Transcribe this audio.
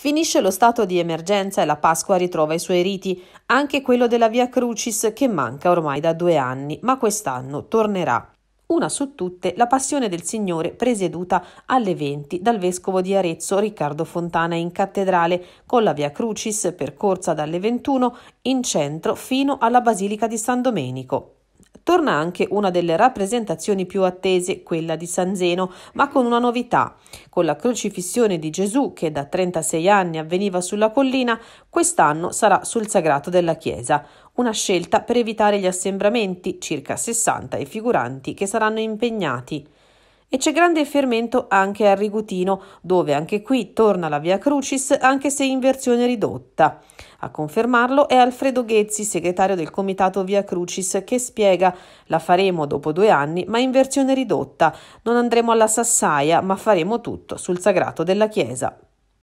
Finisce lo stato di emergenza e la Pasqua ritrova i suoi riti, anche quello della Via Crucis che manca ormai da due anni, ma quest'anno tornerà. Una su tutte, la Passione del Signore presieduta alle 20 dal vescovo di Arezzo Riccardo Fontana in cattedrale, con la Via Crucis percorsa dalle 21 in centro fino alla Basilica di San Domenico torna anche una delle rappresentazioni più attese, quella di San Zeno, ma con una novità. Con la crocifissione di Gesù, che da 36 anni avveniva sulla collina, quest'anno sarà sul sagrato della chiesa. Una scelta per evitare gli assembramenti, circa 60 i figuranti che saranno impegnati. E c'è grande fermento anche a Rigutino, dove anche qui torna la Via Crucis, anche se in versione ridotta. A confermarlo è Alfredo Ghezzi, segretario del comitato Via Crucis, che spiega: La faremo dopo due anni, ma in versione ridotta. Non andremo alla Sassaia, ma faremo tutto sul sagrato della Chiesa.